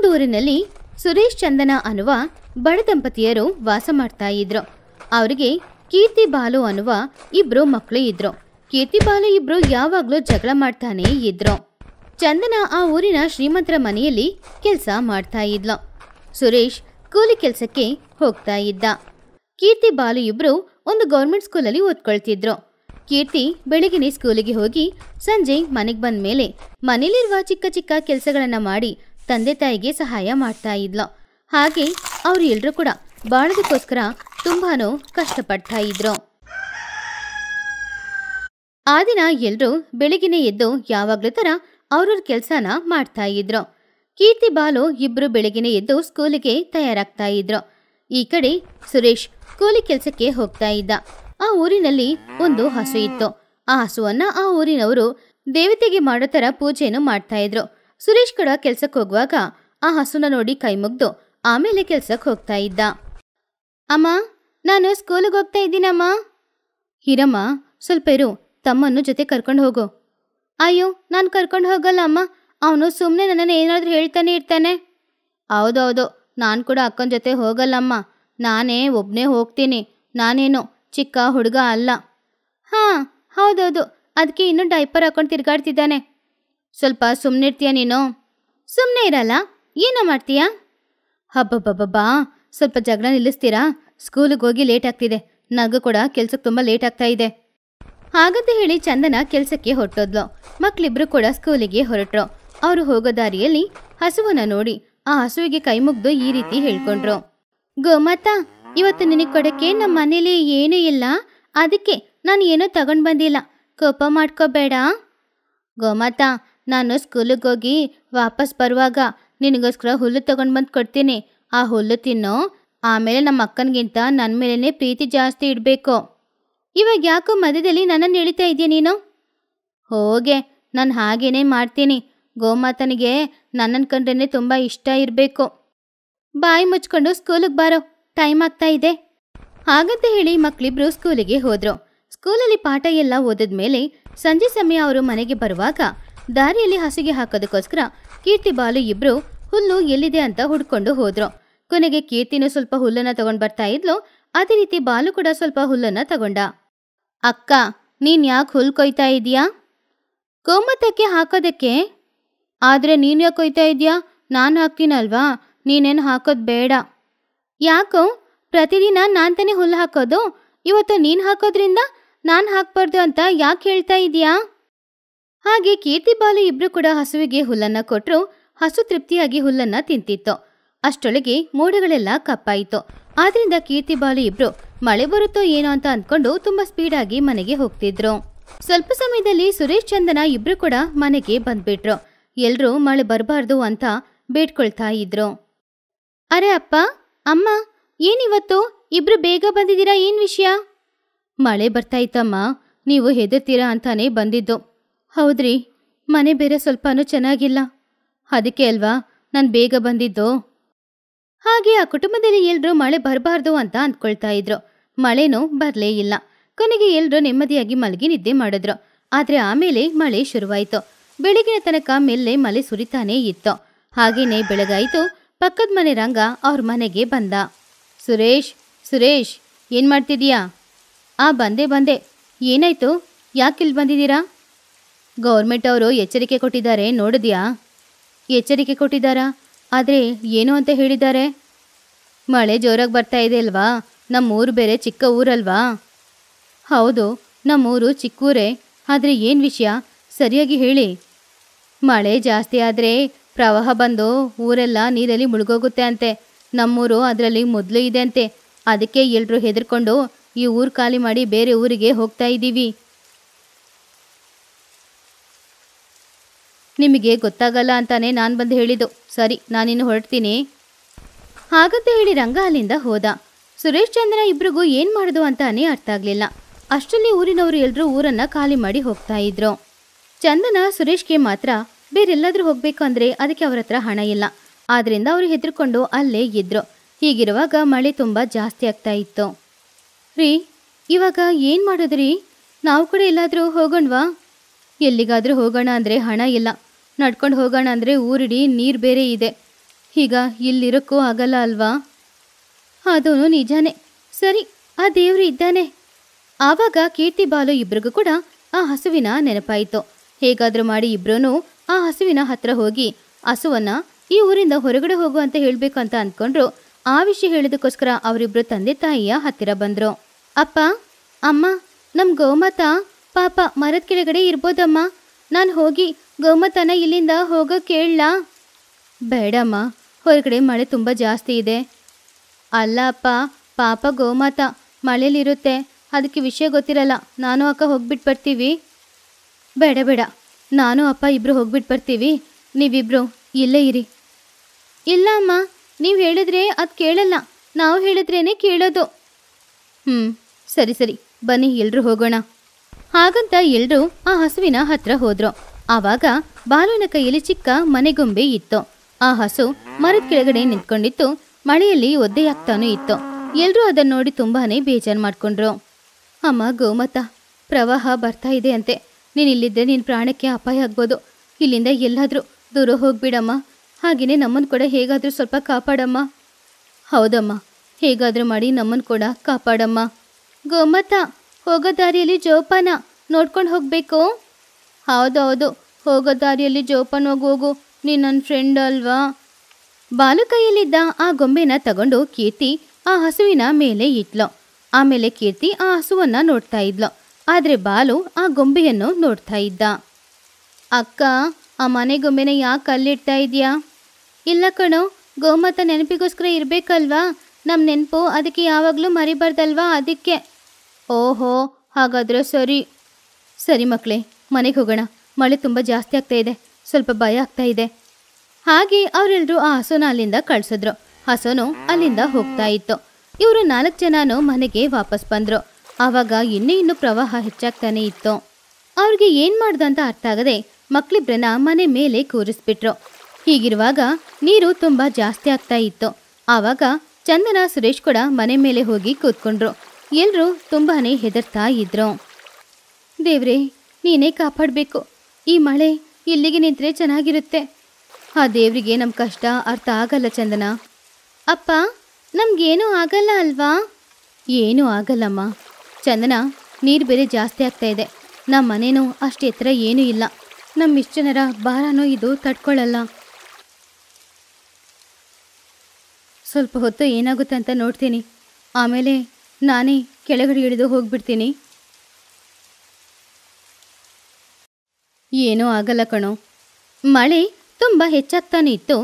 ಮತ್ತೊಂದೂರಿನಲ್ಲಿ ಸುರೇಶ್ ಚಂದನ ಅನ್ನುವ ಬಡ ದಂಪತಿಯರು ವಾಸ ಮಾಡ್ತಾ ಇದ್ರು ಅವರಿಗೆ ಕೀರ್ತಿ ಬಾಲು ಅನ್ನುವ ಇಬ್ರು ಮಕ್ಕಳು ಇದ್ರು ಕೀರ್ತಿ ಬಾಲು ಇಬ್ರು ಯಾವಾಗಲೂ ಜಗಳ ಮಾಡ್ತಾನೆ ಇದ್ರು ಚಂದನ ಆ ಊರಿನ ಶ್ರೀಮಂತರ ಮನೆಯಲ್ಲಿ ಕೆಲಸ ಮಾಡ್ತಾ ಇದ್ಲು ಸುರೇಶ್ ಕೂಲಿ ಕೆಲಸಕ್ಕೆ ಹೋಗ್ತಾ ಇದ್ದ ಕೀರ್ತಿ ಬಾಲು ಇಬ್ರು ಒಂದು ಗೌರ್ಮೆಂಟ್ ಸ್ಕೂಲಲ್ಲಿ ಓದ್ಕೊಳ್ತಿದ್ರು ಕೀರ್ತಿ ಬೆಳಗಿನ ಸ್ಕೂಲಿಗೆ ಹೋಗಿ ಸಂಜೆ ಮನೆಗೆ ಬಂದ ಮೇಲೆ ಮನೇಲಿರುವ ಚಿಕ್ಕ ಚಿಕ್ಕ ಕೆಲಸಗಳನ್ನು ಮಾಡಿ ತಂದೆ ತಾಯಿಗೆ ಸಹಾಯ ಮಾಡ್ತಾ ಇದ್ಲು ಹಾಗೆ ಎಲ್ರು ಕೂಡ ಬಾಳದಕ್ಕೋಸ್ಕರ ತುಂಬಾನೋ ಕಷ್ಟಪಡ್ತಾ ಇದ್ರು ಆ ದಿನ ಎಲ್ಲರೂ ಬೆಳಗಿನ ಎದ್ದು ಯಾವಾಗ್ಲೂ ತರ ಅವ್ರವ್ರ ಕೆಲ್ಸಾನ ಮಾಡ್ತಾ ಇದ್ರು ಕೀರ್ತಿ ಬಾಲು ಇಬ್ರು ಬೆಳಗಿನ ಎದ್ದು ಸ್ಕೂಲಿಗೆ ತಯಾರಾಗ್ತಾ ಇದ್ರು ಈ ಕಡೆ ಸುರೇಶ್ ಕೂಲಿ ಕೆಲಸಕ್ಕೆ ಹೋಗ್ತಾ ಇದ್ದ ಆ ಊರಿನಲ್ಲಿ ಒಂದು ಹಸು ಇತ್ತು ಆ ಹಸುವನ್ನ ಆ ಊರಿನವರು ದೇವತೆಗೆ ಮಾಡೋ ತರ ಪೂಜೆಯನ್ನು ಮಾಡ್ತಾ ಇದ್ರು ಸುರೇಶ್ ಕೂಡ ಕೆಲ್ಸಕ್ಕೆ ಹೋಗುವಾಗ ಆ ಹಸುನ ನೋಡಿ ಕೈ ಮುಗ್ದು ಆಮೇಲೆ ಕೆಲ್ಸಕ್ಕೆ ಹೋಗ್ತಾ ಇದ್ದ ಅಮ್ಮ ನಾನು ಸ್ಕೂಲಿಗೆ ಹೋಗ್ತಾ ಇದ್ದೀನಮ್ಮ ಹಿರಮ್ಮ ಸ್ವಲ್ಪ ಇರು ತಮ್ಮನ್ನು ಜೊತೆ ಕರ್ಕೊಂಡು ಹೋಗು ಅಯ್ಯೋ ನಾನು ಕರ್ಕೊಂಡು ಹೋಗಲ್ಲ ಅಮ್ಮ ಅವನು ಸುಮ್ಮನೆ ನನ್ನನ್ನು ಏನಾದರೂ ಹೇಳ್ತಾನೆ ಇರ್ತಾನೆ ಹೌದೌದು ನಾನು ಕೂಡ ಅಕ್ಕನ ಜೊತೆ ಹೋಗಲ್ಲಮ್ಮ ನಾನೇ ಒಬ್ಬನೇ ಹೋಗ್ತೀನಿ ನಾನೇನು ಚಿಕ್ಕ ಹುಡುಗ ಅಲ್ಲ ಹಾಂ ಹೌದೌದು ಅದಕ್ಕೆ ಇನ್ನೂ ಡೈಪರ್ ಹಾಕೊಂಡು ತಿರ್ಗಾಡ್ತಿದ್ದಾನೆ ಸ್ವಲ್ಪ ಸುಮ್ಮನಿರ್ತೀಯ ನೀನು ಸುಮ್ಮನೆ ಇರಲ್ಲ ಏನೋ ಮಾಡ್ತೀಯಾ ಹಬ್ಬಬ್ಬಬ್ಬಾ ಸ್ವಲ್ಪ ಜಗಳ ನಿಲ್ಲಿಸ್ತೀರಾ ಸ್ಕೂಲಿಗೆ ಹೋಗಿ ಲೇಟ್ ಆಗ್ತಿದೆ ನಗು ಕೂಡ ಕೆಲ್ಸಕ್ಕೆ ತುಂಬ ಲೇಟ್ ಆಗ್ತಾ ಇದೆ ಹಾಗಂತ ಹೇಳಿ ಚಂದನ ಕೆಲಸಕ್ಕೆ ಹೊರಟೋದ್ಲು ಮಕ್ಕಳಿಬ್ರು ಕೂಡ ಸ್ಕೂಲಿಗೆ ಹೊರಟ್ರು ಅವರು ಹೋಗೋ ದಾರಿಯಲ್ಲಿ ಹಸುವನ್ನ ನೋಡಿ ಆ ಹಸುವಿಗೆ ಕೈ ಮುಗ್ದು ಈ ರೀತಿ ಹೇಳ್ಕೊಂಡ್ರು ಗೋಮಾತ ಇವತ್ತು ನಿನಗೆ ಕೊಡಕ್ಕೆ ನಮ್ಮ ಮನೇಲಿ ಏನೂ ಇಲ್ಲ ಅದಕ್ಕೆ ನಾನು ಏನೋ ತಗೊಂಡು ಬಂದಿಲ್ಲ ಕೋಪ ಮಾಡ್ಕೋಬೇಡ ಗೋಮಾತಾ ನಾನು ಸ್ಕೂಲಿಗೆ ಹೋಗಿ ವಾಪಸ್ ಬರುವಾಗ ನಿನಗೋಸ್ಕರ ಹುಲ್ಲು ತೊಗೊಂಡು ಬಂದು ಕೊಡ್ತೀನಿ ಆ ಹುಲ್ಲು ತಿನ್ನೋ ಆಮೇಲೆ ನಮ್ಮ ಅಕ್ಕನಿಗಿಂತ ನನ್ನ ಮೇಲೇ ಪ್ರೀತಿ ಜಾಸ್ತಿ ಇಡಬೇಕು ಇವಾಗ ಯಾಕೋ ಮಧ್ಯದಲ್ಲಿ ನನ್ನನ್ನು ಎಳಿತಾ ಇದೆಯಾ ನೀನು ಹೋಗೆ ನಾನು ಹಾಗೇನೇ ಮಾಡ್ತೀನಿ ಗೋಮಾತನಿಗೆ ನನ್ನನ್ನು ಕಂಡ್ರೇ ತುಂಬ ಇಷ್ಟ ಇರಬೇಕು ಬಾಯಿ ಮುಚ್ಕೊಂಡು ಸ್ಕೂಲಿಗೆ ಬಾರೋ ಟೈಮ್ ಆಗ್ತಾ ಇದೆ ಹಾಗಂತ ಹೇಳಿ ಮಕ್ಕಳಿಬ್ರು ಸ್ಕೂಲಿಗೆ ಹೋದರು ಸ್ಕೂಲಲ್ಲಿ ಪಾಠ ಎಲ್ಲ ಓದಿದ ಮೇಲೆ ಸಂಜೆ ಸಮಯ ಅವರು ಮನೆಗೆ ಬರುವಾಗ ದಾರಿಯಲ್ಲಿ ಹಸಿಗೆ ಹಾಕೋದಕ್ಕೋಸ್ಕರ ಕೀರ್ತಿ ಬಾಲು ಇಬ್ರು ಹುಲ್ಲು ಎಲ್ಲಿದೆ ಅಂತ ಹುಡ್ಕೊಂಡು ಹೋದ್ರು ಕೊನೆಗೆ ಕೀರ್ತಿನೂ ಸ್ವಲ್ಪ ಹುಲ್ಲನ್ನ ತಗೊಂಡ್ ಬರ್ತಾ ಇದ್ಲು ಅದೇ ರೀತಿ ಬಾಲು ಕೂಡ ಸ್ವಲ್ಪ ಹುಲ್ಲನ್ನ ತಗೊಂಡ ಅಕ್ಕ ನೀನ್ ಯಾಕೆ ಹುಲ್ ಕೊಯ್ತಾ ಇದೀಯಾ ಕೋಮತಕ್ಕೆ ಹಾಕೋದಕ್ಕೆ ಆದ್ರೆ ನೀನು ಯಾಕೆ ಕೊಯ್ತಾ ಇದೀಯಾ ನಾನು ಹಾಕ್ತೀನಲ್ವಾ ನೀನೇನು ಹಾಕೋದು ಬೇಡ ಯಾಕೋ ಪ್ರತಿದಿನ ನಾನು ತಾನೇ ಹುಲ್ಲು ಹಾಕೋದು ಇವತ್ತು ನೀನು ಹಾಕೋದ್ರಿಂದ ನಾನು ಹಾಕ್ಬಾರ್ದು ಅಂತ ಯಾಕೆ ಹೇಳ್ತಾ ಇದೀಯಾ ಹಾಗೆ ಕೀರ್ತಿ ಬಾಲು ಇಬ್ರು ಕೂಡ ಹಸುವಿಗೆ ಹುಲ್ಲನ್ನ ಕೊಟ್ರು ಹಸು ತೃಪ್ತಿಯಾಗಿ ಹುಲ್ಲನ್ನ ತಿಂತಿತ್ತು ಅಷ್ಟೊಳಗೆ ಮೋಡಗಳೆಲ್ಲ ಕಪ್ಪಾಯಿತು ಆದ್ರಿಂದ ಬಾಲು ಇಬ್ರು ಮಳೆ ಬರುತ್ತೋ ಏನೋ ಅಂತ ಅಂದ್ಕೊಂಡು ತುಂಬಾ ಸ್ಪೀಡ್ ಆಗಿ ಮನೆಗೆ ಹೋಗ್ತಿದ್ರು ಸ್ವಲ್ಪ ಸಮಯದಲ್ಲಿ ಸುರೇಶ್ ಚಂದನ ಇಬ್ರು ಕೂಡ ಮನೆಗೆ ಬಂದ್ಬಿಟ್ರು ಎಲ್ರೂ ಮಳೆ ಬರಬಾರ್ದು ಅಂತ ಬೇಡ್ಕೊಳ್ತಾ ಇದ್ರು ಅರೆ ಅಪ್ಪ ಅಮ್ಮ ಏನಿವತ್ತು ಇಬ್ರು ಬೇಗ ಬಂದಿದ್ದೀರಾ ಏನ್ ವಿಷಯ ಮಳೆ ಇತ್ತಮ್ಮ ನೀವು ಹೆದರ್ತೀರಾ ಅಂತಾನೆ ಬಂದಿದ್ದು ಹೌದ್ರಿ ಮನೆ ಬೇರೆ ಸ್ವಲ್ಪನೂ ಚೆನ್ನಾಗಿಲ್ಲ ಅದಕ್ಕೆ ಅಲ್ವಾ ನಾನು ಬೇಗ ಬಂದಿದ್ದು ಹಾಗೆ ಆ ಕುಟುಂಬದಲ್ಲಿ ಎಲ್ಲರೂ ಮಳೆ ಬರಬಾರ್ದು ಅಂತ ಅಂದ್ಕೊಳ್ತಾ ಇದ್ರು ಮಳೆನೂ ಬರಲೇ ಇಲ್ಲ ಕೊನೆಗೆ ಎಲ್ಲರೂ ನೆಮ್ಮದಿಯಾಗಿ ಮಲಗಿ ನಿದ್ದೆ ಮಾಡಿದ್ರು ಆದರೆ ಆಮೇಲೆ ಮಳೆ ಶುರುವಾಯಿತು ಬೆಳಗಿನ ತನಕ ಮೆಲ್ಲೆ ಮಳೆ ಸುರಿತಾನೇ ಇತ್ತು ಹಾಗೇನೆ ಬೆಳಗಾಯಿತು ಪಕ್ಕದ ಮನೆ ರಂಗ ಅವ್ರ ಮನೆಗೆ ಬಂದ ಸುರೇಶ್ ಸುರೇಶ್ ಏನು ಮಾಡ್ತಿದೀಯಾ ಆ ಬಂದೆ ಬಂದೆ ಏನಾಯ್ತು ಯಾಕಿಲ್ಲಿ ಬಂದಿದ್ದೀರಾ ಗೌರ್ಮೆಂಟ್ ಅವರು ಎಚ್ಚರಿಕೆ ಕೊಟ್ಟಿದ್ದಾರೆ ನೋಡಿದ್ಯಾ ಎಚ್ಚರಿಕೆ ಕೊಟ್ಟಿದ್ದಾರಾ ಆದರೆ ಏನು ಅಂತ ಹೇಳಿದ್ದಾರೆ ಮಳೆ ಜೋರಾಗಿ ಬರ್ತಾ ಇದೆ ಅಲ್ವಾ ನಮ್ಮೂರು ಬೇರೆ ಚಿಕ್ಕ ಊರಲ್ವಾ ಹೌದು ನಮ್ಮೂರು ಚಿಕ್ಕೂರೇ ಆದರೆ ಏನು ವಿಷಯ ಸರಿಯಾಗಿ ಹೇಳಿ ಮಳೆ ಜಾಸ್ತಿ ಆದರೆ ಪ್ರವಾಹ ಬಂದು ಊರೆಲ್ಲ ನೀರಲ್ಲಿ ಮುಳುಗೋಗುತ್ತೆ ಅಂತೆ ನಮ್ಮೂರು ಅದರಲ್ಲಿ ಮೊದಲು ಇದೆ ಅಂತೆ ಅದಕ್ಕೆ ಎಲ್ಲರೂ ಹೆದರ್ಕೊಂಡು ಈ ಊರು ಖಾಲಿ ಮಾಡಿ ಬೇರೆ ಊರಿಗೆ ಹೋಗ್ತಾ ಇದ್ದೀವಿ ನಿಮಗೆ ಗೊತ್ತಾಗಲ್ಲ ಅಂತಾನೆ ನಾನು ಬಂದು ಹೇಳಿದ್ದು ಸರಿ ನಾನಿನ್ನು ಹೊರಡ್ತೀನಿ ಹಾಗಂತ ಹೇಳಿ ರಂಗ ಅಲ್ಲಿಂದ ಹೋದ ಸುರೇಶ್ ಚಂದ್ರ ಇಬ್ರಿಗೂ ಏನು ಮಾಡೋದು ಅಂತಾನೆ ಅರ್ಥ ಆಗಲಿಲ್ಲ ಅಷ್ಟರಲ್ಲಿ ಊರಿನವರು ಎಲ್ಲರೂ ಊರನ್ನು ಖಾಲಿ ಮಾಡಿ ಹೋಗ್ತಾ ಇದ್ರು ಚಂದನ ಸುರೇಶ್ಗೆ ಮಾತ್ರ ಬೇರೆಲ್ಲಾದರೂ ಹೋಗಬೇಕು ಅಂದರೆ ಅದಕ್ಕೆ ಅವರ ಹತ್ರ ಹಣ ಇಲ್ಲ ಆದ್ದರಿಂದ ಅವರು ಹೆದರ್ಕೊಂಡು ಅಲ್ಲೇ ಇದ್ರು ಹೀಗಿರುವಾಗ ಮಳೆ ತುಂಬ ಜಾಸ್ತಿ ಆಗ್ತಾ ಇತ್ತು ರೀ ಇವಾಗ ಏನು ಮಾಡೋದ್ರಿ ನಾವು ಕೂಡ ಎಲ್ಲಾದರೂ ಹೋಗೋಣವಾ ಎಲ್ಲಿಗಾದರೂ ಹೋಗೋಣ ಅಂದರೆ ಹಣ ಇಲ್ಲ ನಡ್ಕೊಂಡು ಹೋಗೋಣ ಅಂದರೆ ಊರಿಡಿ ನೀರು ಬೇರೆ ಇದೆ ಈಗ ಇಲ್ಲಿರೋಕ್ಕೂ ಆಗಲ್ಲ ಅಲ್ವಾ ಅದೂ ನಿಜಾನೇ ಸರಿ ಆ ದೇವರು ಇದ್ದಾನೆ ಆವಾಗ ಕೀರ್ತಿ ಬಾಲು ಇಬ್ರಿಗೂ ಕೂಡ ಆ ಹಸುವಿನ ನೆನಪಾಯಿತು ಹೇಗಾದರೂ ಮಾಡಿ ಇಬ್ಬರೂ ಆ ಹಸುವಿನ ಹತ್ರ ಹೋಗಿ ಹಸುವನ್ನು ಈ ಊರಿಂದ ಹೊರಗಡೆ ಹೋಗು ಅಂತ ಹೇಳಬೇಕು ಅಂತ ಅಂದ್ಕೊಂಡ್ರು ಆ ವಿಷಯ ಹೇಳೋದಕ್ಕೋಸ್ಕರ ಅವರಿಬ್ಬರು ತಂದೆ ತಾಯಿಯ ಹತ್ತಿರ ಬಂದರು ಅಪ್ಪ ಅಮ್ಮ ನಮ್ಮ ಗೋಮಾತ ಪಾಪ ಮರದ ಕೆಳಗಡೆ ಇರ್ಬೋದಮ್ಮ ನಾನು ಹೋಗಿ ಗೌಮತನ ಇಲ್ಲಿಂದ ಹೋಗೋ ಕೇಳಲ್ಲ ಬೇಡಮ್ಮ ಹೊರಗಡೆ ಮಳೆ ತುಂಬ ಜಾಸ್ತಿ ಇದೆ ಅಲ್ಲ ಅಪ್ಪ ಪಾಪ ಗೋಮಾತ ಮಳೇಲಿರುತ್ತೆ ಅದಕ್ಕೆ ವಿಷಯ ಗೊತ್ತಿರಲ್ಲ ನಾನು ಅಕ್ಕ ಹೋಗ್ಬಿಟ್ಟು ಬರ್ತೀವಿ ಬೇಡ ಬೇಡ ನಾನು ಅಪ್ಪ ಇಬ್ಬರು ಹೋಗ್ಬಿಟ್ಟು ಬರ್ತೀವಿ ನೀವಿಬ್ಬರು ಇಲ್ಲೇ ಇರಿ ಇಲ್ಲ ಅಮ್ಮ ನೀವು ಹೇಳಿದ್ರೆ ಅದು ಕೇಳಲ್ಲ ನಾವು ಹೇಳಿದ್ರೇ ಕೇಳೋದು ಹ್ಞೂ ಸರಿ ಸರಿ ಬನ್ನಿ ಎಲ್ಲರೂ ಹೋಗೋಣ ಹಾಗಂತ ಎಲ್ಲರೂ ಆ ಹಸುವಿನ ಹತ್ರ ಹೋದರು ಆವಾಗ ಬಾಲುವಿನ ಕೈಯಲ್ಲಿ ಚಿಕ್ಕ ಮನೆಗೊಂಬೆ ಇತ್ತು ಆ ಹಸು ಮರದ ಕೆಳಗಡೆ ನಿಂತ್ಕೊಂಡಿತ್ತು ಮಳೆಯಲ್ಲಿ ಒದ್ದೆಯಾಗ್ತಾನೂ ಇತ್ತು ಎಲ್ಲರೂ ಅದನ್ನ ನೋಡಿ ತುಂಬಾನೇ ಬೇಜಾರು ಮಾಡ್ಕೊಂಡ್ರು ಅಮ್ಮ ಗೋಮತ ಪ್ರವಾಹ ಬರ್ತಾ ಇದೆ ಅಂತೆ ನೀನು ಇಲ್ಲಿದ್ದರೆ ನಿನ್ನ ಪ್ರಾಣಕ್ಕೆ ಅಪಾಯ ಆಗ್ಬೋದು ಇಲ್ಲಿಂದ ಎಲ್ಲಾದರೂ ದೂರ ಹೋಗ್ಬಿಡಮ್ಮ ಹಾಗೆಯೇ ನಮ್ಮನ್ನು ಕೂಡ ಹೇಗಾದರೂ ಸ್ವಲ್ಪ ಕಾಪಾಡಮ್ಮ ಹೌದಮ್ಮ ಹೇಗಾದರೂ ಮಾಡಿ ನಮ್ಮನ್ನು ಕೂಡ ಕಾಪಾಡಮ್ಮ ಗೋಮತ ಹೋಗೋ ದಾರಿಯಲ್ಲಿ ಜೋಪಾನ ನೋಡ್ಕೊಂಡು ಹೋಗಬೇಕು ಹೌದೌದು ಹೋಗೋ ದಾರಿಯಲ್ಲಿ ಜೋಪಾನವಾಗಿ ಹೋಗು ನೀನು ನನ್ನ ಫ್ರೆಂಡ್ ಅಲ್ವಾ ಬಾಲು ಕೈಯಲ್ಲಿದ್ದ ಆ ಗೊಂಬೆನ ತಗೊಂಡು ಕೀರ್ತಿ ಆ ಹಸುವಿನ ಮೇಲೆ ಇಟ್ಲು ಆಮೇಲೆ ಕೀರ್ತಿ ಆ ಹಸುವನ್ನ ನೋಡ್ತಾ ಇದ್ಲು ಆದರೆ ಬಾಲು ಆ ಗೊಂಬೆಯನ್ನು ನೋಡ್ತಾ ಇದ್ದ ಅಕ್ಕ ಆ ಮನೆ ಗೊಂಬೆನ ಯಾಕೆ ಅಲ್ಲಿಡ್ತಾ ಇದೆಯಾ ಇಲ್ಲ ಕಣೋ ಗೋಮಾತ ನೆನಪಿಗೋಸ್ಕರ ಇರಬೇಕಲ್ವಾ ನಮ್ಮ ನೆನಪು ಅದಕ್ಕೆ ಯಾವಾಗಲೂ ಮರಿಬಾರ್ದಲ್ವಾ ಅದಕ್ಕೆ ಓಹೋ ಹಾಗಾದ್ರೆ ಸರಿ ಸರಿ ಮಕ್ಕಳೇ ಮನೆಗೆ ಹೋಗೋಣ ಮಳೆ ತುಂಬ ಜಾಸ್ತಿ ಆಗ್ತಾ ಇದೆ ಸ್ವಲ್ಪ ಭಯ ಆಗ್ತಾ ಇದೆ ಹಾಗೆ ಅವರೆಲ್ಲರೂ ಆ ಹಸುನ ಅಲ್ಲಿಂದ ಕಳಿಸಿದ್ರು ಹಸುನು ಅಲ್ಲಿಂದ ಹೋಗ್ತಾ ಇತ್ತು ಇವರು ನಾಲ್ಕು ಜನನು ಮನೆಗೆ ವಾಪಸ್ ಬಂದರು ಆವಾಗ ಇನ್ನೂ ಇನ್ನೂ ಪ್ರವಾಹ ಹೆಚ್ಚಾಗ್ತಾನೆ ಇತ್ತು ಅವ್ರಿಗೆ ಏನು ಅಂತ ಅರ್ಥ ಆಗದೆ ಮಕ್ಕಳಿಬ್ರನ್ನ ಮನೆ ಮೇಲೆ ಕೂರಿಸ್ಬಿಟ್ರು ಹೀಗಿರುವಾಗ ನೀರು ತುಂಬ ಜಾಸ್ತಿ ಆಗ್ತಾ ಇತ್ತು ಆವಾಗ ಚಂದನ ಸುರೇಶ್ ಕೂಡ ಮನೆ ಮೇಲೆ ಹೋಗಿ ಕೂತ್ಕೊಂಡ್ರು ಎಲ್ಲರೂ ತುಂಬಾ ಹೆದರ್ತಾ ಇದ್ರು ದೇವ್ರೆ ನೀನೇ ಕಾಪಾಡಬೇಕು ಈ ಮಳೆ ಇಲ್ಲಿಗೆ ನಿಂತರೆ ಚೆನ್ನಾಗಿರುತ್ತೆ ಆ ದೇವರಿಗೆ ನಮ್ಮ ಕಷ್ಟ ಅರ್ಥ ಆಗಲ್ಲ ಚಂದನ ಅಪ್ಪ ನಮಗೇನೂ ಆಗಲ್ಲ ಅಲ್ವಾ ಏನೂ ಆಗಲ್ಲಮ್ಮ ಚಂದನ ನೀರು ಬೇರೆ ಜಾಸ್ತಿ ಆಗ್ತಾ ಇದೆ ನಮ್ಮ ಮನೇನೂ ಅಷ್ಟು ಎತ್ತರ ಏನೂ ಇಲ್ಲ ನಮ್ಮ ಇಷ್ಟು ಜನರ ಭಾರನೂ ಇದು ತಡ್ಕೊಳ್ಳಲ್ಲ ಸ್ವಲ್ಪ ಹೊತ್ತು ಏನಾಗುತ್ತೆ ಅಂತ ನೋಡ್ತೀನಿ ಆಮೇಲೆ ನಾನೇ ಕೆಳಗಡೆ ಇಳಿದು ಹೋಗ್ಬಿಡ್ತೀನಿ ಏನೂ ಆಗಲ್ಲ ಕಣೋ ಮಳೆ ತುಂಬ ಹೆಚ್ಚಾಗ್ತಾನೆ ಇತ್ತು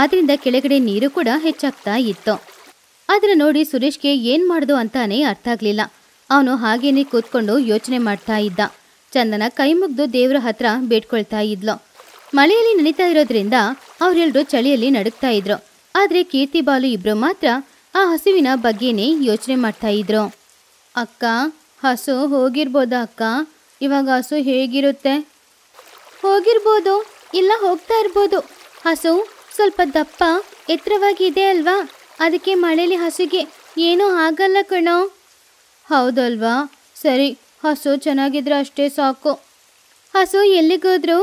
ಆದ್ರಿಂದ ಕೆಳಗಡೆ ನೀರು ಕೂಡ ಹೆಚ್ಚಾಗ್ತಾ ಇತ್ತು ಆದ್ರೆ ನೋಡಿ ಸುರೇಶ್ಗೆ ಏನು ಮಾಡೋದು ಅಂತಾನೆ ಅರ್ಥ ಆಗ್ಲಿಲ್ಲ ಅವನು ಹಾಗೇನೆ ಕೂತ್ಕೊಂಡು ಯೋಚನೆ ಮಾಡ್ತಾ ಇದ್ದ ಚಂದನ ಕೈ ಮುಗ್ದು ದೇವರ ಹತ್ರ ಬೇಡ್ಕೊಳ್ತಾ ಇದ್ಲು ಮಳೆಯಲ್ಲಿ ನೆನೀತಾ ಇರೋದ್ರಿಂದ ಅವರೆಲ್ಲರೂ ಚಳಿಯಲ್ಲಿ ನಡುಕ್ತಾ ಇದ್ರು ಆದರೆ ಕೀರ್ತಿ ಬಾಲು ಇಬ್ರು ಮಾತ್ರ ಆ ಹಸುವಿನ ಬಗ್ಗೆನೇ ಯೋಚನೆ ಮಾಡ್ತಾ ಇದ್ರು ಅಕ್ಕ ಹಸು ಹೋಗಿರ್ಬೋದಾ ಅಕ್ಕ ಇವಾಗ ಹಸು ಹೇಗಿರುತ್ತೆ ಹೋಗಿರ್ಬೋದು ಇಲ್ಲ ಹೋಗ್ತಾ ಇರ್ಬೋದು ಹಸು ಸ್ವಲ್ಪ ದಪ್ಪ ಇದೆ ಅಲ್ವಾ ಅದಕ್ಕೆ ಮಳೇಲಿ ಹಸುಗೆ ಏನೂ ಆಗಲ್ಲ ಕಣೋ ಹೌದಲ್ವಾ ಸರಿ ಹಸು ಚೆನ್ನಾಗಿದ್ರೆ ಅಷ್ಟೇ ಸಾಕು ಹಸು ಎಲ್ಲಿಗೋದ್ರು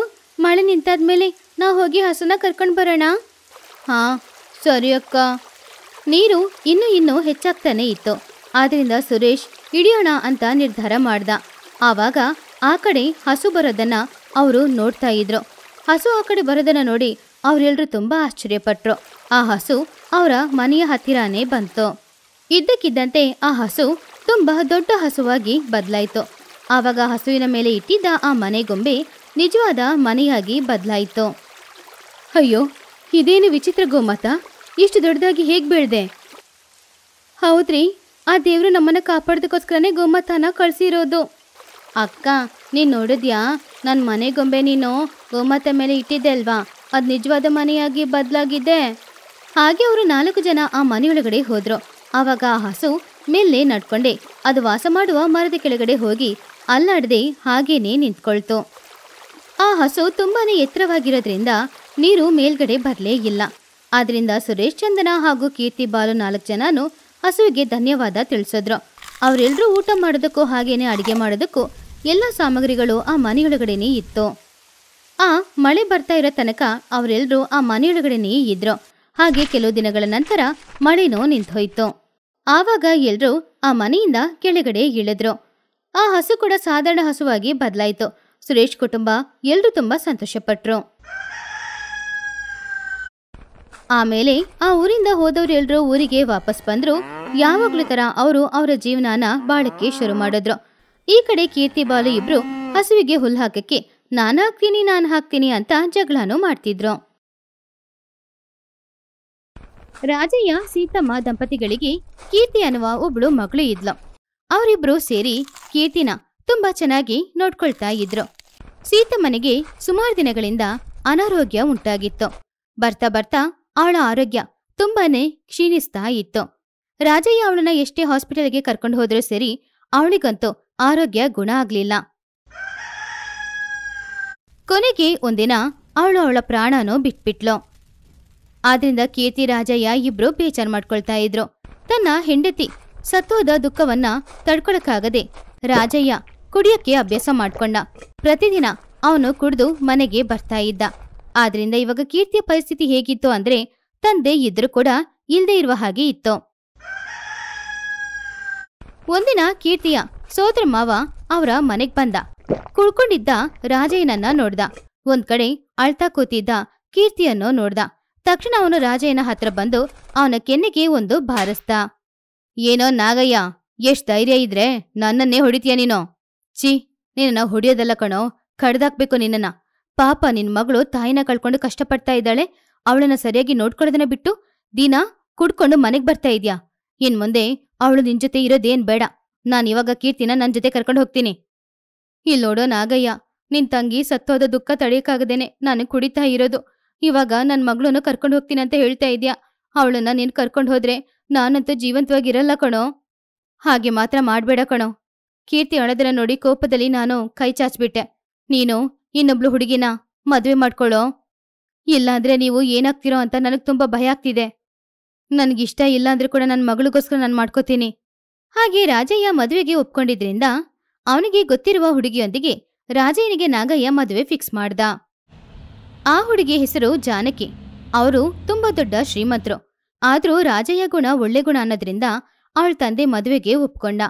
ಮಳೆ ನಿಂತಾದ ಮೇಲೆ ನಾವು ಹೋಗಿ ಹಸುನ ಕರ್ಕೊಂಡು ಬರೋಣ ಹಾಂ ಸರಿ ಅಕ್ಕ ನೀರು ಇನ್ನೂ ಇನ್ನೂ ಹೆಚ್ಚಾಗ್ತಾನೆ ಇತ್ತು ಆದ್ದರಿಂದ ಸುರೇಶ್ ಹಿಡಿಯೋಣ ಅಂತ ನಿರ್ಧಾರ ಮಾಡ್ದ ಆವಾಗ ಆ ಕಡೆ ಹಸು ಬರೋದನ್ನು ಅವರು ನೋಡ್ತಾ ಇದ್ರು ಹಸು ಆ ಕಡೆ ಬರೋದನ್ನ ನೋಡಿ ಅವರೆಲ್ಲರೂ ತುಂಬ ಆಶ್ಚರ್ಯಪಟ್ರು ಆ ಹಸು ಅವರ ಮನೆಯ ಹತ್ತಿರನೇ ಬಂತು ಇದ್ದಕ್ಕಿದ್ದಂತೆ ಆ ಹಸು ತುಂಬ ದೊಡ್ಡ ಹಸುವಾಗಿ ಬದಲಾಯಿತು ಆವಾಗ ಹಸುವಿನ ಮೇಲೆ ಇಟ್ಟಿದ್ದ ಆ ಮನೆ ಗೊಂಬೆ ನಿಜವಾದ ಮನೆಯಾಗಿ ಬದಲಾಯಿತು ಅಯ್ಯೋ ಇದೇನು ವಿಚಿತ್ರ ಗೋಮಾತ ಇಷ್ಟು ದೊಡ್ಡದಾಗಿ ಹೇಗೆ ಬೆಳೆದೆ ಹೌದ್ರಿ ಆ ದೇವರು ನಮ್ಮನ್ನ ಕಾಪಾಡೋದಕ್ಕೋಸ್ಕರನೇ ಗೋಮಾತನ ಕಳಿಸಿರೋದು ಅಕ್ಕ ನೀನು ನೋಡಿದ್ಯಾ ನನ್ನ ಮನೆ ಗೊಂಬೆ ನೀನು ಗೋಮಾತೆ ಮೇಲೆ ಇಟ್ಟಿದ್ದೆ ಅಲ್ವಾ ಅದು ನಿಜವಾದ ಮನೆಯಾಗಿ ಬದಲಾಗಿದ್ದೆ ಹಾಗೆ ಅವರು ನಾಲ್ಕು ಜನ ಆ ಮನೆಯೊಳಗಡೆ ಹೋದರು ಆವಾಗ ಆ ಹಸು ಮೇಲೆ ನಡ್ಕೊಂಡೆ ಅದು ವಾಸ ಮಾಡುವ ಮರದ ಕೆಳಗಡೆ ಹೋಗಿ ಅಲ್ಲಾಡದೆ ಹಾಗೇನೆ ನಿಂತ್ಕೊಳ್ತು ಆ ಹಸು ತುಂಬಾ ಎತ್ತರವಾಗಿರೋದ್ರಿಂದ ನೀರು ಮೇಲ್ಗಡೆ ಬರಲೇ ಇಲ್ಲ ಆದ್ರಿಂದ ಸುರೇಶ್ ಚಂದನ ಹಾಗೂ ಕೀರ್ತಿ ಬಾಲು ನಾಲ್ಕು ಜನನು ಹಸುವಿಗೆ ಧನ್ಯವಾದ ತಿಳಿಸಿದ್ರು ಅವರೆಲ್ಲರೂ ಊಟ ಮಾಡೋದಕ್ಕೂ ಹಾಗೇನೆ ಅಡುಗೆ ಮಾಡೋದಕ್ಕೂ ಎಲ್ಲ ಸಾಮಗ್ರಿಗಳು ಆ ಮನೆಯೊಳಗಡೆನೇ ಇತ್ತು ಆ ಮಳೆ ಬರ್ತಾ ಇರೋ ತನಕ ಅವರೆಲ್ಲರೂ ಆ ಮನೆಯೊಳಗಡೆನೇ ಇದ್ರು ಹಾಗೆ ಕೆಲವು ದಿನಗಳ ನಂತರ ಮಳೆನೋ ನಿಂತೋಯ್ತು ಆವಾಗ ಎಲ್ರು ಆ ಮನೆಯಿಂದ ಕೆಳಗಡೆ ಇಳಿದ್ರು ಆ ಹಸು ಕೂಡ ಸಾಧಾರಣ ಹಸುವಾಗಿ ಬದಲಾಯಿತು ಸುರೇಶ್ ಕುಟುಂಬ ಎಲ್ಲರೂ ತುಂಬಾ ಸಂತೋಷಪಟ್ರು ಆಮೇಲೆ ಆ ಊರಿಂದ ಹೋದವರೆಲ್ಲರೂ ಊರಿಗೆ ವಾಪಸ್ ಬಂದ್ರು ಯಾವಾಗ್ಲೂ ತರ ಅವರು ಅವರ ಜೀವನಾನ ಬಾಳಕ್ಕೆ ಶುರು ಮಾಡಿದ್ರು ಈ ಕಡೆ ಕೀರ್ತಿ ಬಾಲು ಇಬ್ರು ಹಸುವಿಗೆ ಹುಲ್ ಹಾಕಕ್ಕೆ ನಾನು ಹಾಕ್ತೀನಿ ನಾನು ಹಾಕ್ತೀನಿ ಅಂತ ಜಗಳನು ಮಾಡ್ತಿದ್ರು ರಾಜಯ್ಯ ಸೀತಮ್ಮ ದಂಪತಿಗಳಿಗೆ ಕೀರ್ತಿ ಅನ್ನುವ ಒಬ್ಳು ಮಗಳು ಇದ್ಲು ಅವರಿಬ್ರು ಸೇರಿ ಕೀರ್ತಿನ ತುಂಬಾ ಚೆನ್ನಾಗಿ ನೋಡ್ಕೊಳ್ತಾ ಇದ್ರು ಸೀತಮ್ಮನಿಗೆ ಸುಮಾರು ದಿನಗಳಿಂದ ಅನಾರೋಗ್ಯ ಉಂಟಾಗಿತ್ತು ಬರ್ತಾ ಬರ್ತಾ ಅವಳ ಆರೋಗ್ಯ ತುಂಬಾನೇ ಕ್ಷೀಣಿಸ್ತಾ ಇತ್ತು ರಾಜಯ್ಯ ಅವಳನ್ನ ಎಷ್ಟೇ ಹಾಸ್ಪಿಟಲ್ಗೆ ಕರ್ಕೊಂಡು ಹೋದ್ರೂ ಸರಿ ಅವಳಿಗಂತೂ ಆರೋಗ್ಯ ಗುಣ ಆಗ್ಲಿಲ್ಲ ಕೊನೆಗೆ ಒಂದಿನ ಅವಳು ಅವಳ ಪ್ರಾಣನೂ ಬಿಟ್ಬಿಟ್ಲು ಆದ್ರಿಂದ ಕೀರ್ತಿ ರಾಜಯ್ಯ ಇಬ್ರು ಬೇಜಾರು ಮಾಡ್ಕೊಳ್ತಾ ಇದ್ರು ತನ್ನ ಹೆಂಡತಿ ಸತ್ತೋದ ದುಃಖವನ್ನ ತಡ್ಕೊಳಕಾಗದೆ ರಾಜಯ್ಯ ಕುಡಿಯಕ್ಕೆ ಅಭ್ಯಾಸ ಮಾಡ್ಕೊಂಡ ಪ್ರತಿದಿನ ಅವನು ಕುಡಿದು ಮನೆಗೆ ಬರ್ತಾ ಇದ್ದ ಆದ್ರಿಂದ ಇವಾಗ ಕೀರ್ತಿಯ ಪರಿಸ್ಥಿತಿ ಹೇಗಿತ್ತು ಅಂದ್ರೆ ತಂದೆ ಇದ್ರೂ ಕೂಡ ಇಲ್ಲದೆ ಇರುವ ಹಾಗೆ ಇತ್ತು ಒಂದಿನ ಕೀರ್ತಿಯ ಸೋದರ ಮಾವ ಅವರ ಮನೆಗ್ ಬಂದ ಕುಳ್ಕೊಂಡಿದ್ದ ರಾಜಯ್ಯನನ್ನ ನೋಡ್ದ ಒಂದ್ ಕಡೆ ಅಳ್ತಾ ಕೂತಿದ್ದ ಕೀರ್ತಿಯನ್ನು ನೋಡ್ದ ತಕ್ಷಣ ಅವನು ರಾಜಯ್ಯನ ಹತ್ರ ಬಂದು ಅವನ ಕೆನ್ನೆಗೆ ಒಂದು ಭಾರಸ್ತ ಏನೋ ನಾಗಯ್ಯ ಎಷ್ಟ್ ಧೈರ್ಯ ಇದ್ರೆ ನನ್ನನ್ನೇ ಹೊಡಿತೀಯ ನೀನು ಚಿ ನಿನ್ನ ಹೊಡಿಯೋದಲ್ಲ ಕಣೋ ಕಡ್ದಾಕ್ಬೇಕು ನಿನ್ನನ್ನ ಪಾಪ ನಿನ್ ಮಗಳು ತಾಯಿನ ಕಳ್ಕೊಂಡು ಕಷ್ಟಪಡ್ತಾ ಇದ್ದಾಳೆ ಅವಳನ್ನ ಸರಿಯಾಗಿ ನೋಡ್ಕೊಳ್ಳೋದನ್ನ ಬಿಟ್ಟು ದಿನ ಕುಡ್ಕೊಂಡು ಮನೆಗ್ ಬರ್ತಾ ಇದ್ಯಾ ಇನ್ ಮುಂದೆ ಅವಳು ನಿನ್ ಜೊತೆ ಇರೋದೇನ್ ಬೇಡ ನಾನು ಇವಾಗ ಕೀರ್ತಿನ ನನ್ನ ಜೊತೆ ಕರ್ಕೊಂಡು ಹೋಗ್ತೀನಿ ಇಲ್ಲೋಡೋ ನಾಗಯ್ಯ ನಿನ್ ತಂಗಿ ಸತ್ತೋದ ದುಃಖ ತಡೆಯಕ್ಕಾಗದೇನೆ ನಾನು ಕುಡಿತಾ ಇರೋದು ಇವಾಗ ನನ್ನ ಮಗಳನ್ನು ಕರ್ಕೊಂಡು ಹೋಗ್ತೀನಿ ಅಂತ ಹೇಳ್ತಾ ಇದೆಯಾ ಅವಳನ್ನ ನೀನು ಕರ್ಕೊಂಡು ಹೋದ್ರೆ ನಾನಂತೂ ಜೀವಂತವಾಗಿರಲ್ಲ ಕಣೋ ಹಾಗೆ ಮಾತ್ರ ಮಾಡಬೇಡ ಕಣೋ ಕೀರ್ತಿ ಅಣದರ ನೋಡಿ ಕೋಪದಲ್ಲಿ ನಾನು ಕೈ ಚಾಚ್ಬಿಟ್ಟೆ ನೀನು ಇನ್ನೊಬ್ಳು ಹುಡುಗಿನ ಮದುವೆ ಮಾಡ್ಕೊಳ್ಳೋ ಇಲ್ಲಾಂದ್ರೆ ನೀವು ಏನಾಗ್ತಿರೋ ಅಂತ ನನಗೆ ತುಂಬಾ ಭಯ ಆಗ್ತಿದೆ ನನಗಿಷ್ಟ ಇಲ್ಲಾಂದ್ರೆ ಕೂಡ ನನ್ನ ಮಗಳಿಗೋಸ್ಕರ ನಾನು ಮಾಡ್ಕೋತೀನಿ ಹಾಗೆ ರಾಜಯ್ಯ ಮದುವೆಗೆ ಒಪ್ಕೊಂಡಿದ್ರಿಂದ ಅವನಿಗೆ ಗೊತ್ತಿರುವ ಹುಡುಗಿಯೊಂದಿಗೆ ರಾಜಯ್ಯನಿಗೆ ನಾಗಯ್ಯ ಮದುವೆ ಫಿಕ್ಸ್ ಮಾಡ್ದ ಆ ಹುಡುಗಿಯ ಹೆಸರು ಜಾನಕಿ ಅವರು ತುಂಬಾ ದೊಡ್ಡ ಶ್ರೀಮಂತರು ಆದರೂ ರಾಜಯ್ಯ ಗುಣ ಒಳ್ಳೆ ಗುಣ ಅನ್ನೋದ್ರಿಂದ ಅವಳ ತಂದೆ ಮದುವೆಗೆ ಒಪ್ಕೊಂಡ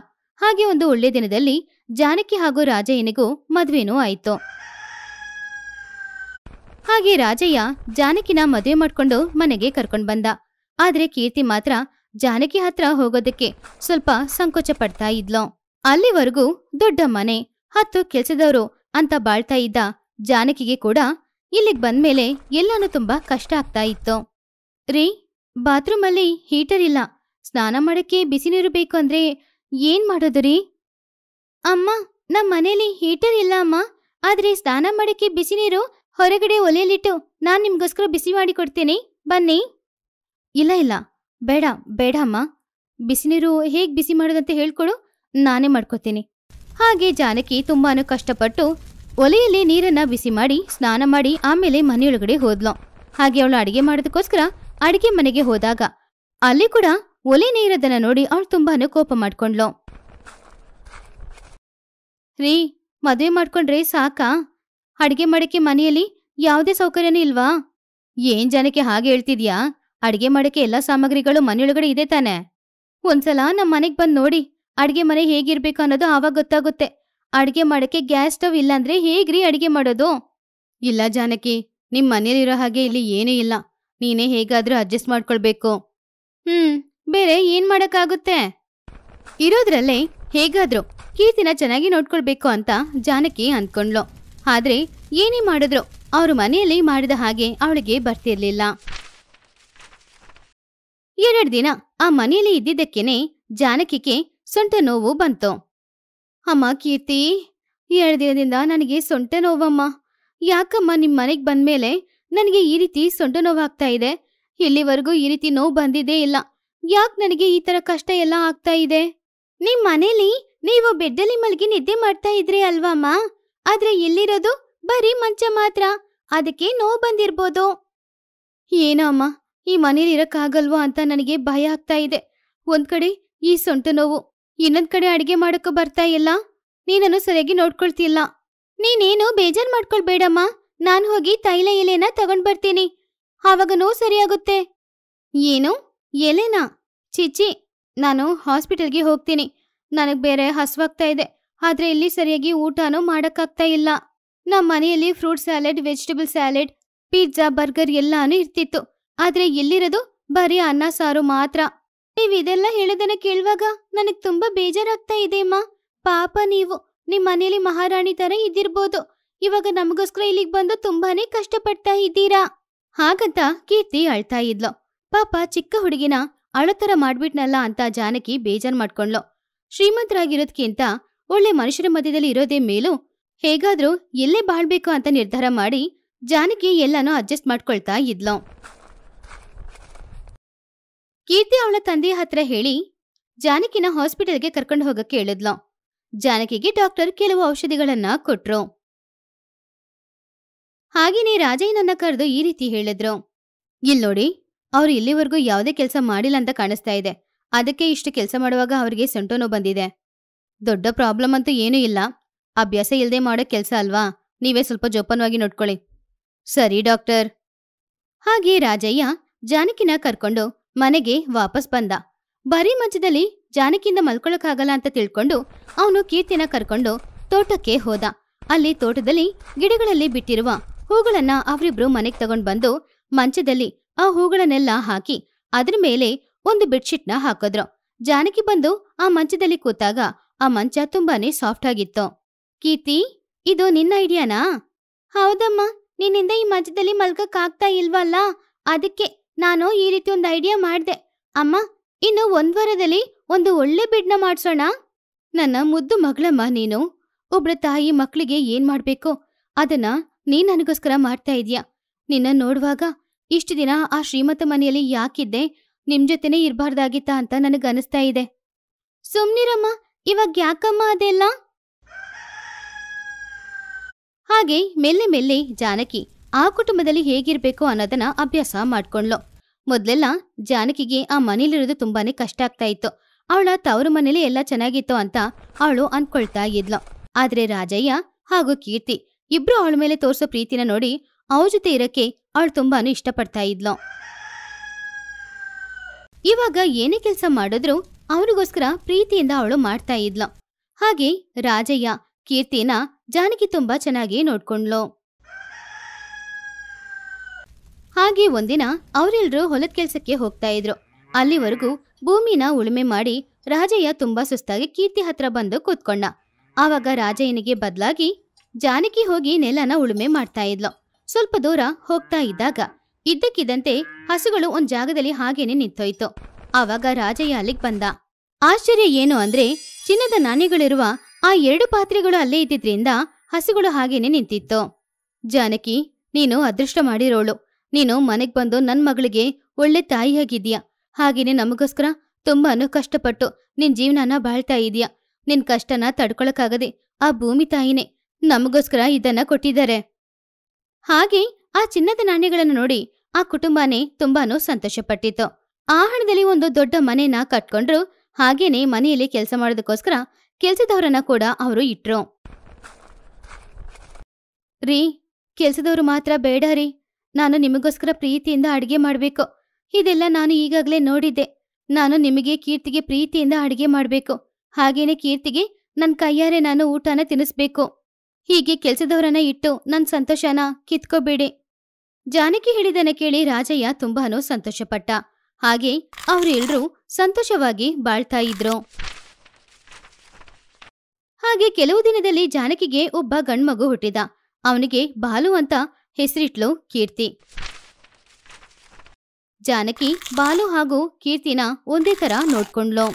ಹಾಗೆ ಒಂದು ಒಳ್ಳೆ ದಿನದಲ್ಲಿ ಜಾನಕಿ ಹಾಗೂ ರಾಜಯ್ಯನಿಗೂ ಮದುವೆನೂ ಆಯ್ತು ಹಾಗೆ ರಾಜಯ್ಯ ಜಾನಕಿನ ಮದುವೆ ಮಾಡ್ಕೊಂಡು ಮನೆಗೆ ಕರ್ಕೊಂಡು ಬಂದ ಆದ್ರೆ ಕೀರ್ತಿ ಮಾತ್ರ ಜಾನಕಿ ಹತ್ರ ಹೋಗೋದಕ್ಕೆ ಸ್ವಲ್ಪ ಸಂಕೋಚ ಪಡ್ತಾ ಇದ್ಲು ಅಲ್ಲಿವರೆಗೂ ದೊಡ್ಡ ಮನೆ ಹತ್ತು ಕೆಲ್ಸದವರು ಅಂತ ಬಾಳ್ತಾ ಇದ್ದ ಜಾನಕಿಗೆ ಕೂಡ ಇಲ್ಲಿಗೆ ಬಂದ್ಮೇಲೆ ಎಲ್ಲಾನು ತುಂಬಾ ಕಷ್ಟ ಆಗ್ತಾ ಇತ್ತು ರೀ ಬಾತ್ರೂಮಲ್ಲಿ ಹೀಟರ್ ಇಲ್ಲ ಸ್ನಾನ ಮಾಡಕ್ಕೆ ಬಿಸಿ ನೀರು ಬೇಕು ಅಂದ್ರೆ ಏನ್ ಮಾಡೋದು ರೀ ಅಮ್ಮ ನಮ್ಮ ಮನೆಯಲ್ಲಿ ಹೀಟರ್ ಇಲ್ಲ ಅಮ್ಮ ಆದ್ರೆ ಸ್ನಾನ ಮಾಡಕ್ಕೆ ಬಿಸಿ ನೀರು ಹೊರಗಡೆ ಒಲೆಯಲ್ಲಿಟ್ಟು ನಾನ್ ನಿಮ್ಗೋಸ್ಕರ ಬಿಸಿ ಮಾಡಿ ಕೊಡ್ತೀನಿ ಬನ್ನಿ ಇಲ್ಲ ಇಲ್ಲ ಬೇಡ ಬೇಡಮ್ಮ ಬಿಸಿನೀರು ಹೇಗ್ ಬಿಸಿ ಮಾಡೋದಂತ ಹೇಳ್ಕೊಡು ನಾನೇ ಮಾಡ್ಕೋತೀನಿ ಹಾಗೆ ಜಾನಕಿ ತುಂಬಾನು ಕಷ್ಟಪಟ್ಟು ಒಲೆಯಲ್ಲಿ ನೀರನ್ನ ಬಿಸಿ ಮಾಡಿ ಸ್ನಾನ ಮಾಡಿ ಆಮೇಲೆ ಮನೆಯೊಳಗಡೆ ಹೋದ್ಲು ಹಾಗೆ ಅವಳು ಅಡಿಗೆ ಮಾಡೋದಕ್ಕೋಸ್ಕರ ಅಡಿಗೆ ಮನೆಗೆ ಹೋದಾಗ ಅಲ್ಲಿ ಕೂಡ ಒಲೆ ನೀರದನ್ನ ನೋಡಿ ಅವಳು ತುಂಬಾನು ಕೋಪ ಮಾಡ್ಕೊಂಡ್ಲು ರೀ ಮದುವೆ ಮಾಡ್ಕೊಂಡ್ರೆ ಸಾಕಾ ಅಡಿಗೆ ಮಾಡಕ್ಕೆ ಮನೆಯಲ್ಲಿ ಯಾವುದೇ ಸೌಕರ್ಯನೂ ಇಲ್ವಾ ಏನ್ ಜನಕ್ಕೆ ಹಾಗೆ ಹೇಳ್ತಿದ್ಯಾ ಅಡ್ಗೆ ಮಾಡಕ್ಕೆ ಎಲ್ಲಾ ಸಾಮಗ್ರಿಗಳು ಮನೆಯೊಳಗಡೆ ಇದೆ ತಾನೆ ಒಂದ್ಸಲ ನಮ್ ಮನೆಗ್ ಬಂದ್ ನೋಡಿ ಅಡ್ಗೆ ಮನೆ ಹೇಗಿರ್ಬೇಕು ಅನ್ನೋದು ಆವಾಗ ಗೊತ್ತಾಗುತ್ತೆ ಅಡ್ಗೆ ಮಾಡಕ್ಕೆ ಗ್ಯಾಸ್ ಸ್ಟವ್ ಇಲ್ಲಾಂದ್ರೆ ಹೇಗ್ರಿ ಅಡ್ಗೆ ಮಾಡೋದು ಇಲ್ಲ ಜಾನಕಿ ನಿಮ್ ಮನೇಲಿರೋ ಹಾಗೆ ಇಲ್ಲಿ ಏನೂ ಇಲ್ಲ ನೀನೇ ಹೇಗಾದ್ರೂ ಅಡ್ಜಸ್ಟ್ ಮಾಡ್ಕೊಳ್ಬೇಕು ಹ್ಮ್ ಬೇರೆ ಏನ್ ಮಾಡಕ್ಕಾಗುತ್ತೆ ಇರೋದ್ರಲ್ಲೇ ಹೇಗಾದ್ರೂ ಕೀರ್ತಿನ ಚೆನ್ನಾಗಿ ನೋಡ್ಕೊಳ್ಬೇಕು ಅಂತ ಜಾನಕಿ ಅಂದ್ಕೊಂಡ್ಲು ಆದ್ರೆ ಏನೇ ಮಾಡಿದ್ರು ಅವ್ರ ಮನೆಯಲ್ಲಿ ಮಾಡಿದ ಹಾಗೆ ಅವಳಿಗೆ ಬರ್ತಿರ್ಲಿಲ್ಲ ಎರಡು ದಿನ ಆ ಮನೆಯಲ್ಲಿ ಇದ್ದಿದ್ದಕ್ಕೇನೆ ಜಾನಕಿಗೆ ಸೊಂಟ ನೋವು ಬಂತು ಅಮ್ಮ ಕೀರ್ತಿ ಎರಡು ದಿನದಿಂದ ನನಗೆ ಸೊಂಟ ನೋವಮ್ಮ ಯಾಕಮ್ಮ ನಿಮ್ಮ ಮನೆಗೆ ಬಂದ್ಮೇಲೆ ನನಗೆ ಈ ರೀತಿ ಸೊಂಟ ನೋವಾಗ್ತಾ ಇದೆ ಇಲ್ಲಿವರೆಗೂ ಈ ರೀತಿ ನೋವು ಬಂದಿದ್ದೇ ಇಲ್ಲ ಯಾಕೆ ನನಗೆ ಈ ತರ ಕಷ್ಟ ಎಲ್ಲ ಆಗ್ತಾ ಇದೆ ನಿಮ್ಮ ಮನೇಲಿ ನೀವು ಬೆಡ್ಡಲ್ಲಿ ಮಲಗಿ ನಿದ್ದೆ ಮಾಡ್ತಾ ಇದ್ರಿ ಅಲ್ವಮ್ಮ ಆದ್ರೆ ಎಲ್ಲಿರೋದು ಬರೀ ಮಂಚ ಮಾತ್ರ ಅದಕ್ಕೆ ನೋವು ಬಂದಿರ್ಬೋದು ಏನೋ ಅಮ್ಮ ಈ ಮನೇಲಿ ಇರಕ್ಕಾಗಲ್ವಾ ಅಂತ ನನಗೆ ಭಯ ಆಗ್ತಾ ಇದೆ ಒಂದ್ ಕಡೆ ಈ ಸೊಂಟ ನೋವು ಇನ್ನೊಂದ್ ಕಡೆ ಅಡಿಗೆ ಮಾಡಕ್ಕೆ ಬರ್ತಾ ಇಲ್ಲ ನೀನನ್ನು ಸರಿಯಾಗಿ ನೋಡ್ಕೊಳ್ತಿಲ್ಲ ನೀನೇನು ಬೇಜಾರ್ ಮಾಡ್ಕೊಳ್ಬೇಡಮ್ಮ ನಾನ್ ಹೋಗಿ ತೈಲ ಎಲೆನ ತಗೊಂಡ್ ಬರ್ತೀನಿ ಆವಾಗ ನೋವು ಸರಿಯಾಗುತ್ತೆ ಏನು ಎಲೆನಾ ಚಿಚ್ಚಿ ನಾನು ಹಾಸ್ಪಿಟಲ್ಗೆ ಹೋಗ್ತೀನಿ ನನಗ್ ಬೇರೆ ಹಸುವಾಗ್ತಾ ಇದೆ ಆದ್ರೆ ಇಲ್ಲಿ ಸರಿಯಾಗಿ ಊಟನೂ ಮಾಡಕ್ಕಾಗ್ತಾ ಇಲ್ಲ ನಮ್ಮ ಮನೆಯಲ್ಲಿ fruit salad vegetable salad pizza burger ಎಲ್ಲಾನು ಇರ್ತಿತ್ತು ಆದ್ರೆ ಎಲ್ಲಿರೋದು ಬರೀ ಅನ್ನ ಸಾರು ಮಾತ್ರ ನೀವ್ ಇದೆಲ್ಲ ಹೇಳೋದನ್ನ ಕೇಳುವಾಗ ನನಗ್ ತುಂಬಾ ಬೇಜಾರಾಗ್ತಾ ಇದೆ ಅಮ್ಮ ಪಾಪ ನೀವು ನಿಮ್ ಮನೇಲಿ ಮಹಾರಾಣಿ ತರ ಇದ್ದಿರ್ಬೋದು ಇವಾಗ ನಮಗೋಸ್ಕರ ಇಲ್ಲಿಗೆ ಬಂದು ತುಂಬಾನೇ ಕಷ್ಟಪಡ್ತಾ ಇದ್ದೀರಾ ಹಾಗಂತ ಕೀರ್ತಿ ಅಳ್ತಾ ಇದ್ಲು ಪಾಪ ಚಿಕ್ಕ ಹುಡುಗಿನ ಅಳತರ ಮಾಡ್ಬಿಟ್ನಲ್ಲ ಅಂತ ಜಾನಕಿ ಬೇಜಾರ್ ಮಾಡ್ಕೊಂಡ್ಲು ಶ್ರೀಮಂತರಾಗಿರೋದ್ಕಿಂತ ಒಳ್ಳೆ ಮನುಷ್ಯರ ಮಧ್ಯದಲ್ಲಿ ಇರೋದೇ ಮೇಲೂ ಹೇಗಾದ್ರೂ ಎಲ್ಲೇ ಬಾಳ್ಬೇಕು ಅಂತ ನಿರ್ಧಾರ ಮಾಡಿ ಜಾನಕಿ ಎಲ್ಲಾನು ಅಡ್ಜಸ್ಟ್ ಮಾಡ್ಕೊಳ್ತಾ ಇದ್ಲೋ ಕೀರ್ತಿ ಅವಳ ತಂದೆಯ ಹತ್ರ ಹೇಳಿ ಜಾನಕಿನ ಹಾಸ್ಪಿಟಲ್ಗೆ ಕರ್ಕೊಂಡು ಹೋಗಕ್ಕೆ ಹೇಳಿದ್ಲು ಜಾನಕಿಗೆ ಡಾಕ್ಟರ್ ಕೆಲವು ಔಷಧಿಗಳನ್ನ ಕೊಟ್ರು ಹಾಗೇನೆ ರಾಜಯ್ಯನನ್ನ ಕರೆದು ಈ ರೀತಿ ಹೇಳಿದ್ರು ಇಲ್ಲಿ ನೋಡಿ ಅವ್ರು ಇಲ್ಲಿವರೆಗೂ ಯಾವುದೇ ಕೆಲಸ ಮಾಡಿಲ್ಲ ಅಂತ ಕಾಣಿಸ್ತಾ ಇದೆ ಅದಕ್ಕೆ ಇಷ್ಟು ಕೆಲಸ ಮಾಡುವಾಗ ಅವರಿಗೆ ಸೊಂಟೋನೋ ಬಂದಿದೆ ದೊಡ್ಡ ಪ್ರಾಬ್ಲಮ್ ಅಂತೂ ಏನೂ ಇಲ್ಲ ಅಭ್ಯಾಸ ಇಲ್ಲದೆ ಮಾಡೋ ಕೆಲಸ ಅಲ್ವಾ ನೀವೇ ಸ್ವಲ್ಪ ಜೋಪಾನವಾಗಿ ನೋಡ್ಕೊಳ್ಳಿ ಸರಿ ಡಾಕ್ಟರ್ ಹಾಗೆ ರಾಜಯ್ಯ ಜಾನಕಿನ ಕರ್ಕೊಂಡು ಮನೆಗೆ ವಾಪಸ್ ಬಂದ ಬರೀ ಮಂಚದಲ್ಲಿ ಜಾನಕಿಯಿಂದ ಮಲ್ಕೊಳಕ್ಕಾಗಲ್ಲ ಅಂತ ತಿಳ್ಕೊಂಡು ಅವನು ಕೀರ್ತಿನ ಕರ್ಕೊಂಡು ತೋಟಕ್ಕೆ ಹೋದ ಅಲ್ಲಿ ತೋಟದಲ್ಲಿ ಗಿಡಗಳಲ್ಲಿ ಬಿಟ್ಟಿರುವ ಹೂಗಳನ್ನ ಅವರಿಬ್ರು ಮನೆಗೆ ತಗೊಂಡ್ ಬಂದು ಮಂಚದಲ್ಲಿ ಆ ಹೂಗಳನ್ನೆಲ್ಲ ಹಾಕಿ ಅದ್ರ ಮೇಲೆ ಒಂದು ನ ಹಾಕಿದ್ರು ಜಾನಕಿ ಬಂದು ಆ ಮಂಚದಲ್ಲಿ ಕೂತಾಗ ಆ ಮಂಚ ತುಂಬಾನೇ ಸಾಫ್ಟ್ ಆಗಿತ್ತು ಕೀರ್ತಿ ಇದು ನಿನ್ನ ಐಡಿಯಾನಾ ಹೌದಮ್ಮ ನಿನ್ನಿಂದ ಈ ಮಂಚದಲ್ಲಿ ಮಲ್ಗಕ್ಕಾಗ್ತಾ ಇಲ್ವಲ್ಲ ಅದಕ್ಕೆ ನಾನು ಈ ರೀತಿ ಒಂದು ಐಡಿಯಾ ಮಾಡಿದೆ ಅಮ್ಮ ಇನ್ನು ಒಂದು ವಾರದಲ್ಲಿ ಒಂದು ಒಳ್ಳೆ ಬಿಡ್ನ ಮಾಡಿಸೋಣ ನನ್ನ ಮುದ್ದು ಮಗಳಮ್ಮ ನೀನು ಒಬ್ರ ತಾಯಿ ಮಕ್ಕಳಿಗೆ ಏನ್ ಮಾಡ್ಬೇಕು ಅದನ್ನ ನೀನ್ ನನಗೋಸ್ಕರ ಮಾಡ್ತಾ ಇದೀಯ ನಿನ್ನ ನೋಡುವಾಗ ಇಷ್ಟು ದಿನ ಆ ಶ್ರೀಮತ ಮನೆಯಲ್ಲಿ ಯಾಕಿದ್ದೆ ನಿಮ್ ಜೊತೆನೆ ಇರಬಾರ್ದಾಗಿತ್ತಾ ಅಂತ ನನಗನಿಸ್ತಾ ಇದೆ ಸುಮ್ನಿರಮ್ಮ ಇವಾಗ ಯಾಕಮ್ಮ ಅದೆಲ್ಲ ಹಾಗೆ ಮೆಲ್ಲೆ ಮೆಲ್ಲೆ ಜಾನಕಿ ಆ ಕುಟುಂಬದಲ್ಲಿ ಹೇಗಿರ್ಬೇಕು ಅನ್ನೋದನ್ನ ಅಭ್ಯಾಸ ಮಾಡ್ಕೊಂಡ್ಲು ಮೊದ್ಲೆಲ್ಲ ಜಾನಕಿಗೆ ಆ ಮನೇಲಿರೋದು ತುಂಬಾನೇ ಕಷ್ಟ ಆಗ್ತಾ ಇತ್ತು ಅವಳ ತವರು ಮನೇಲಿ ಎಲ್ಲ ಚೆನ್ನಾಗಿತ್ತು ಅಂತ ಅವಳು ಅನ್ಕೊಳ್ತಾ ಇದ್ಲು ಆದ್ರೆ ರಾಜಯ್ಯ ಹಾಗೂ ಕೀರ್ತಿ ಇಬ್ರು ಅವಳ ಮೇಲೆ ತೋರ್ಸೋ ಪ್ರೀತಿನ ನೋಡಿ ಅವ್ರ ಜೊತೆ ಇರಕ್ಕೆ ಅವಳು ತುಂಬಾನು ಇಷ್ಟಪಡ್ತಾ ಇದ್ಲು ಇವಾಗ ಏನೇ ಕೆಲಸ ಮಾಡಿದ್ರು ಅವನಿಗೋಸ್ಕರ ಪ್ರೀತಿಯಿಂದ ಅವಳು ಮಾಡ್ತಾ ಇದ್ಲು ಹಾಗೆ ರಾಜಯ್ಯ ಕೀರ್ತಿನ ಜಾನಕಿ ತುಂಬಾ ಚೆನ್ನಾಗಿ ನೋಡ್ಕೊಂಡ್ಲು ಹಾಗೆ ಒಂದಿನ ಅವರೆಲ್ಲರೂ ಹೊಲದ ಕೆಲಸಕ್ಕೆ ಹೋಗ್ತಾ ಇದ್ರು ಅಲ್ಲಿವರೆಗೂ ಭೂಮಿನ ಉಳುಮೆ ಮಾಡಿ ರಾಜಯ್ಯ ತುಂಬಾ ಸುಸ್ತಾಗಿ ಕೀರ್ತಿ ಹತ್ರ ಬಂದು ಕೂತ್ಕೊಂಡ ಆವಾಗ ರಾಜಯ್ಯನಿಗೆ ಬದಲಾಗಿ ಜಾನಕಿ ಹೋಗಿ ನೆಲನ ಉಳುಮೆ ಮಾಡ್ತಾ ಇದ್ಲು ಸ್ವಲ್ಪ ದೂರ ಹೋಗ್ತಾ ಇದ್ದಾಗ ಇದ್ದಕ್ಕಿದ್ದಂತೆ ಹಸುಗಳು ಒಂದ್ ಜಾಗದಲ್ಲಿ ಹಾಗೇನೆ ನಿಂತೋಯ್ತು ಆವಾಗ ರಾಜಯ್ಯ ಅಲ್ಲಿಗೆ ಬಂದ ಆಶ್ಚರ್ಯ ಏನು ಅಂದ್ರೆ ಚಿನ್ನದ ನಾಣ್ಯಗಳಿರುವ ಆ ಎರಡು ಪಾತ್ರೆಗಳು ಅಲ್ಲೇ ಇದ್ದಿದ್ರಿಂದ ಹಸುಗಳು ಹಾಗೇನೆ ನಿಂತಿತ್ತು ಜಾನಕಿ ನೀನು ಅದೃಷ್ಟ ಮಾಡಿರೋಳು ನೀನು ಮನೆಗ್ ಬಂದು ನನ್ ಮಗಳಿಗೆ ಒಳ್ಳೆ ತಾಯಿಯಾಗಿದ್ಯಾ ಹಾಗೇನೆ ನಮಗೋಸ್ಕರ ತುಂಬಾನು ಕಷ್ಟಪಟ್ಟು ನಿನ್ ಜೀವನನ ಬಾಳ್ತಾ ಇದೀಯಾ ನಿನ್ ಕಷ್ಟನ ತಡ್ಕೊಳಕ್ಕಾಗದೆ ಆ ಭೂಮಿ ತಾಯಿನೇ ನಮಗೋಸ್ಕರ ಇದನ್ನ ಕೊಟ್ಟಿದ್ದಾರೆ ಹಾಗೆ ಆ ಚಿನ್ನದ ನಾಣ್ಯಗಳನ್ನು ನೋಡಿ ಆ ಕುಟುಂಬನೇ ತುಂಬಾನು ಪಟ್ಟಿತ್ತು ಆ ಹಣದಲ್ಲಿ ಒಂದು ದೊಡ್ಡ ಮನೆನ ಕಟ್ಕೊಂಡ್ರು ಹಾಗೇನೆ ಮನೆಯಲ್ಲಿ ಕೆಲಸ ಮಾಡೋದಕ್ಕೋಸ್ಕರ ಕೆಲ್ಸದವರನ್ನ ಕೂಡ ಅವರು ಇಟ್ರು ರೀ ಕೆಲ್ಸದವ್ರು ಮಾತ್ರ ಬೇಡ ರೀ ನಾನು ನಿಮಗೋಸ್ಕರ ಪ್ರೀತಿಯಿಂದ ಅಡುಗೆ ಮಾಡಬೇಕು ಇದೆಲ್ಲ ನಾನು ಈಗಾಗಲೇ ನೋಡಿದ್ದೆ ನಾನು ನಿಮಗೆ ಕೀರ್ತಿಗೆ ಪ್ರೀತಿಯಿಂದ ಅಡುಗೆ ಮಾಡಬೇಕು ಹಾಗೇನೆ ಕೀರ್ತಿಗೆ ನನ್ನ ಕೈಯಾರೆ ನಾನು ಊಟನ ತಿನ್ನಿಸ್ಬೇಕು ಹೀಗೆ ಕೆಲಸದವರನ್ನ ಇಟ್ಟು ನನ್ನ ಸಂತೋಷನ ಕಿತ್ಕೋಬೇಡಿ ಜಾನಕಿ ಹೇಳಿದನ ಕೇಳಿ ರಾಜಯ್ಯ ತುಂಬಾನು ಸಂತೋಷಪಟ್ಟ ಹಾಗೆ ಅವರೆಲ್ಲರೂ ಸಂತೋಷವಾಗಿ ಬಾಳ್ತಾ ಇದ್ರು ಹಾಗೆ ಕೆಲವು ದಿನದಲ್ಲಿ ಜಾನಕಿಗೆ ಒಬ್ಬ ಗಂಡ್ಮಗು ಹುಟ್ಟಿದ ಅವನಿಗೆ ಬಾಲು ಅಂತ ಹೆಸರಿಟ್ಲು ಕೀರ್ತಿ ಜಾನಕಿ ಬಾಲು ಹಾಗೂ ಕೀರ್ತಿನ ಒಂದೇ ತರ ನೋಡ್ಕೊಂಡ್ಲು